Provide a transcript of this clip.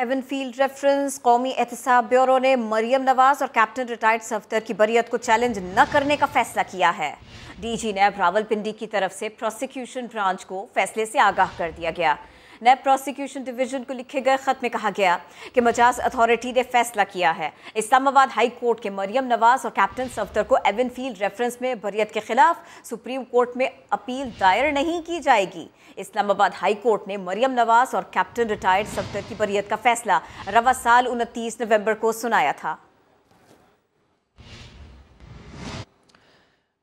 Avon field reference कौमी एहतसाब bureau ने मरियम नवाज और कैप्टन रिटायर्ड सफ्तर की बरीत को चैलेंज न करने का फैसला किया है डीजी ने रावलपिंडी की तरफ से प्रोसिक्यूशन ब्रांच को फैसले से आगाह कर दिया गया नैब प्रोसिक्यूशन डिवीजन को लिखे गए खत में कहा गया कि मजाज अथॉरिटी ने फैसला किया है इस्लामाबाद हाई कोर्ट के मरियम नवाज और कैप्टन सफ्तर को एवन फील्ड रेफरेंस में बरियत के खिलाफ सुप्रीम कोर्ट में अपील दायर नहीं की जाएगी इस्लामाबाद हाई कोर्ट ने मरियम नवाज और कैप्टन रिटायर्ड सफ्तर की बरियत का फैसला रवा साल उनतीस नवम्बर को सुनाया था